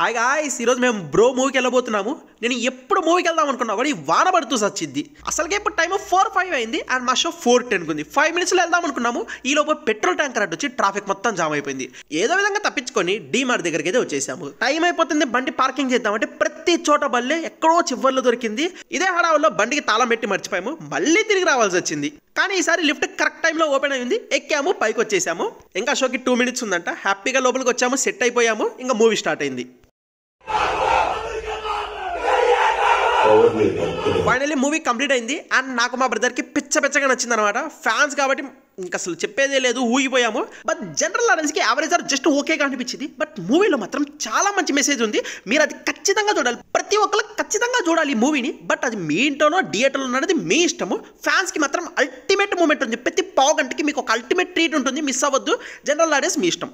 hi guys ఈరోజు మేము bro మూవీకి వెళ్ళబోతున్నాము నేను ఎప్పుడు మూవీకి వెళ్దాం అనుకున్నా కూడా ఈ వాన పడుతూ సచ్చింది అసలుకే ఇప్పుడు టైం ఫోర్ ఫైవ్ అయింది అండ్ మా షో ఫోర్ టెన్ ఉంది ఫైవ్ మినిట్స్లో వెళ్దాం అనుకున్నాము ఈ లోపల పెట్రోల్ ట్యాంకర్ అడ్డు వచ్చి ట్రాఫిక్ మొత్తం జామ్ అయిపోయింది ఏదో విధంగా తప్పించుకొని మార్ట్ దగ్గరికి అయితే వచ్చేసాము టైం అయిపోతుంది బండి పార్కింగ్ చేద్దామంటే ప్రతి చోట బల్లే ఎక్కడో చివర్లో దొరికింది ఇదే హడావుల్లో బండికి తాళం పెట్టి మర్చిపోయాము మళ్ళీ తిరిగి రావాల్సి వచ్చింది కానీ ఈసారి లిఫ్ట్ కరెక్ట్ టైంలో ఓపెన్ అయింది ఎక్కాము పైకి వచ్చేసాము ఇంకా షోకి టూ మినిట్స్ ఉందంట హ్యాపీగా లోపలికి వచ్చాము సెట్ అయిపోయాము ఇంకా మూవీ స్టార్ట్ అయింది ఫైనల్లీ మూవీ కంప్లీట్ అయింది అండ్ నాకు మా బ్రదర్కి పిచ్చ పిచ్చగా నచ్చింది అనమాట ఫ్యాన్స్ కాబట్టి ఇంకా అసలు చెప్పేదే లేదు ఊగిపోయాము బట్ జనరల్ ఆడియన్స్కి యావరేజ్ ఆర్ జస్ట్ ఓకేగా అనిపించింది బట్ మూవీలో మాత్రం చాలా మంచి మెసేజ్ ఉంది మీరు అది ఖచ్చితంగా చూడాలి ప్రతి ఒక్కరు ఖచ్చితంగా చూడాలి ఈ మూవీని బట్ అది మీ ఇంట్లోనో థియేటర్లో అనేది మీ ఇష్టము ఫ్యాన్స్కి మాత్రం అల్టిమేట్ మూమెంట్ ఉంది ప్రతి పావు గంటకి మీకు ఒక అల్టిమేట్ ట్రీట్ ఉంటుంది మిస్ అవ్వద్దు జనరల్ ఆడియన్స్ మీ ఇష్టం